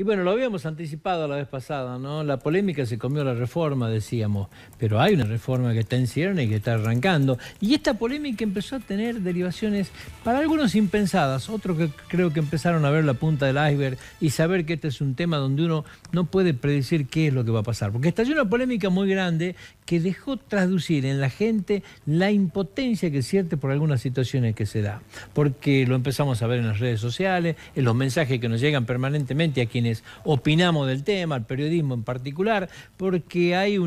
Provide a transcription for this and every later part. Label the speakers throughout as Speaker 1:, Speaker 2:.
Speaker 1: Y bueno, lo habíamos anticipado la vez pasada, ¿no? La polémica se comió la reforma, decíamos, pero hay una reforma que está en cierne y que está arrancando. Y esta polémica empezó a tener derivaciones para algunos impensadas, otros que creo que empezaron a ver la punta del iceberg y saber que este es un tema donde uno no puede predecir qué es lo que va a pasar. Porque estalló una polémica muy grande que dejó traducir en la gente la impotencia que siente por algunas situaciones que se da. Porque lo empezamos a ver en las redes sociales, en los mensajes que nos llegan permanentemente a quienes opinamos del tema, el periodismo en particular, porque hay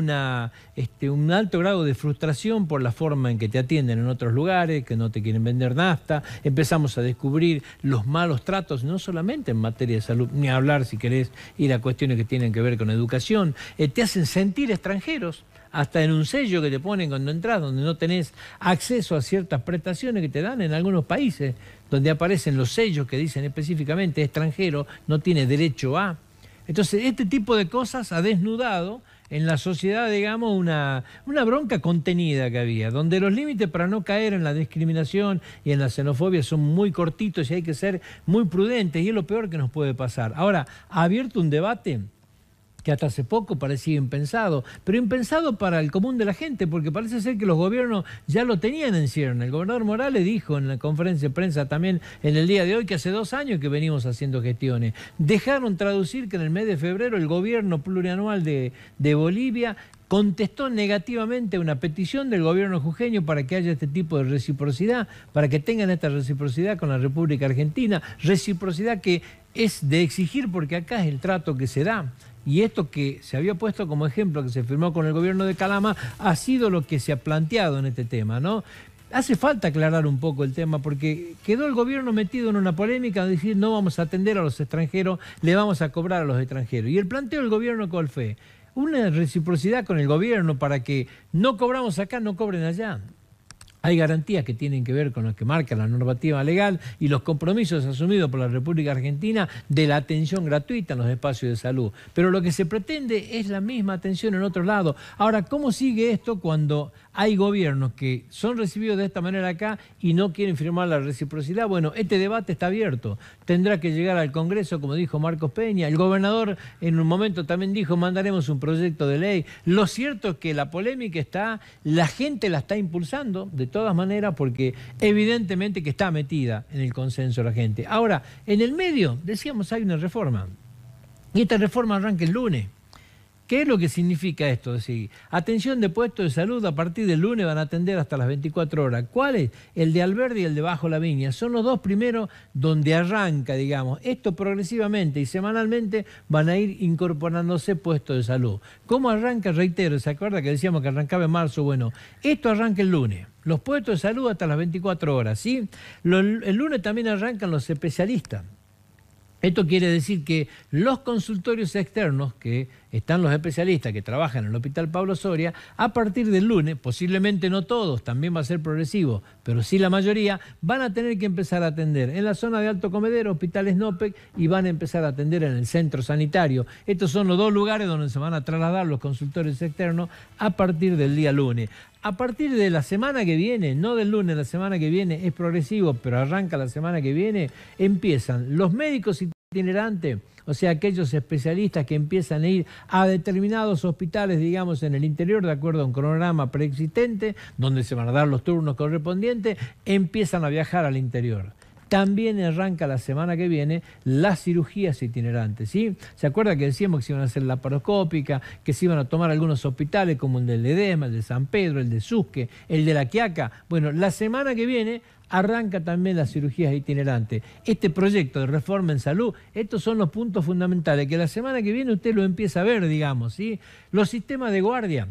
Speaker 1: este, un alto grado de frustración por la forma en que te atienden en otros lugares, que no te quieren vender nafta. Empezamos a descubrir los malos tratos, no solamente en materia de salud, ni hablar si querés y a cuestiones que tienen que ver con educación. Eh, te hacen sentir extranjeros hasta en un sello que te ponen cuando entras, donde no tenés acceso a ciertas prestaciones que te dan en algunos países, donde aparecen los sellos que dicen específicamente extranjero, no tiene derecho a. Entonces, este tipo de cosas ha desnudado en la sociedad, digamos, una, una bronca contenida que había, donde los límites para no caer en la discriminación y en la xenofobia son muy cortitos y hay que ser muy prudentes y es lo peor que nos puede pasar. Ahora, ha abierto un debate que hasta hace poco parecía impensado, pero impensado para el común de la gente, porque parece ser que los gobiernos ya lo tenían en ciernes. El gobernador Morales dijo en la conferencia de prensa también en el día de hoy que hace dos años que venimos haciendo gestiones. Dejaron traducir que en el mes de febrero el gobierno plurianual de, de Bolivia contestó negativamente una petición del gobierno jujeño para que haya este tipo de reciprocidad, para que tengan esta reciprocidad con la República Argentina, reciprocidad que es de exigir porque acá es el trato que se da. Y esto que se había puesto como ejemplo, que se firmó con el gobierno de Calama, ha sido lo que se ha planteado en este tema, ¿no? Hace falta aclarar un poco el tema porque quedó el gobierno metido en una polémica de decir no vamos a atender a los extranjeros, le vamos a cobrar a los extranjeros. Y el planteo del gobierno, ¿cuál una reciprocidad con el gobierno para que no cobramos acá, no cobren allá. Hay garantías que tienen que ver con lo que marca la normativa legal y los compromisos asumidos por la República Argentina de la atención gratuita en los espacios de salud. Pero lo que se pretende es la misma atención en otro lado. Ahora, ¿cómo sigue esto cuando hay gobiernos que son recibidos de esta manera acá y no quieren firmar la reciprocidad? Bueno, este debate está abierto. Tendrá que llegar al Congreso, como dijo Marcos Peña. El gobernador en un momento también dijo, mandaremos un proyecto de ley. Lo cierto es que la polémica está, la gente la está impulsando. De todas maneras porque evidentemente que está metida en el consenso la gente. Ahora, en el medio, decíamos, hay una reforma. Y esta reforma arranca el lunes. ¿Qué es lo que significa esto? Es decir, atención de puestos de salud a partir del lunes van a atender hasta las 24 horas. ¿cuál es? El de Alberdi y el de Bajo la Viña. Son los dos primeros donde arranca, digamos. Esto progresivamente y semanalmente van a ir incorporándose puestos de salud. ¿Cómo arranca? Reitero, ¿se acuerda que decíamos que arrancaba en marzo? Bueno, esto arranca el lunes. Los puestos de salud hasta las 24 horas, ¿sí? el lunes también arrancan los especialistas. Esto quiere decir que los consultorios externos, que están los especialistas que trabajan en el Hospital Pablo Soria, a partir del lunes, posiblemente no todos, también va a ser progresivo, pero sí la mayoría, van a tener que empezar a atender en la zona de Alto Comedero, Hospital NOPEC, y van a empezar a atender en el centro sanitario. Estos son los dos lugares donde se van a trasladar los consultores externos a partir del día lunes. A partir de la semana que viene, no del lunes, la semana que viene es progresivo, pero arranca la semana que viene, empiezan los médicos y itinerante, o sea, aquellos especialistas que empiezan a ir a determinados hospitales, digamos, en el interior, de acuerdo a un cronograma preexistente, donde se van a dar los turnos correspondientes, empiezan a viajar al interior. También arranca la semana que viene las cirugías itinerantes. ¿sí? ¿Se acuerda que decíamos que se iban a hacer la paroscópica, que se iban a tomar algunos hospitales como el del Edema, el de San Pedro, el de Susque, el de La Quiaca? Bueno, la semana que viene arranca también las cirugías itinerantes. Este proyecto de reforma en salud, estos son los puntos fundamentales que la semana que viene usted lo empieza a ver, digamos. ¿sí? Los sistemas de guardia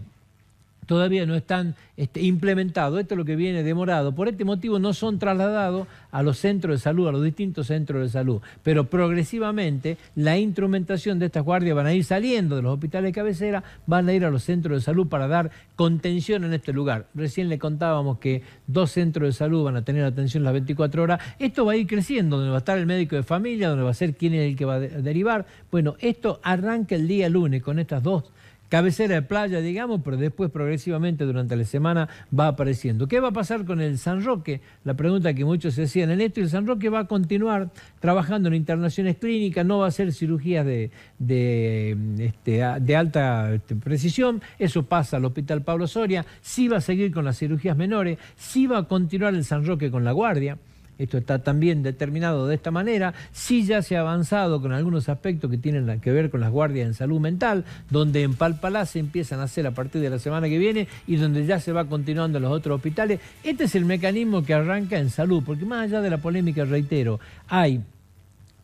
Speaker 1: todavía no están este, implementados, esto es lo que viene demorado. Por este motivo no son trasladados a los centros de salud, a los distintos centros de salud. Pero progresivamente la instrumentación de estas guardias van a ir saliendo de los hospitales de cabecera, van a ir a los centros de salud para dar contención en este lugar. Recién le contábamos que dos centros de salud van a tener atención las 24 horas. Esto va a ir creciendo, donde va a estar el médico de familia, donde va a ser quién es el que va a derivar. Bueno, esto arranca el día lunes con estas dos cabecera de playa, digamos, pero después progresivamente durante la semana va apareciendo. ¿Qué va a pasar con el San Roque? La pregunta que muchos se hacían en esto, el San Roque va a continuar trabajando en internaciones clínicas, no va a hacer cirugías de, este, alta este, precisión, eso pasa al Hospital Pablo Soria, sí va a seguir con las cirugías menores, sí va a continuar el San Roque con la guardia esto está también determinado de esta manera, sí ya se ha avanzado con algunos aspectos que tienen que ver con las guardias en salud mental, donde en Palpalá se empiezan a hacer a partir de la semana que viene y donde ya se va continuando en los otros hospitales. Este es el mecanismo que arranca en salud, porque más allá de la polémica, reitero, hay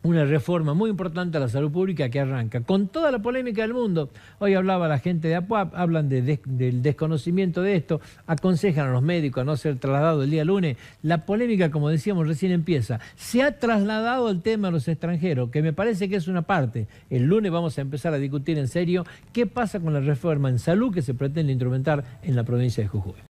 Speaker 1: una reforma muy importante a la salud pública que arranca con toda la polémica del mundo. Hoy hablaba la gente de APUAP, hablan del desconocimiento de esto, aconsejan a los médicos a no ser trasladados el día lunes. La polémica, como decíamos, recién empieza. Se ha trasladado el tema a los extranjeros, que me parece que es una parte. El lunes vamos a empezar a discutir en serio qué pasa con la reforma en salud que se pretende instrumentar en la provincia de Jujuy.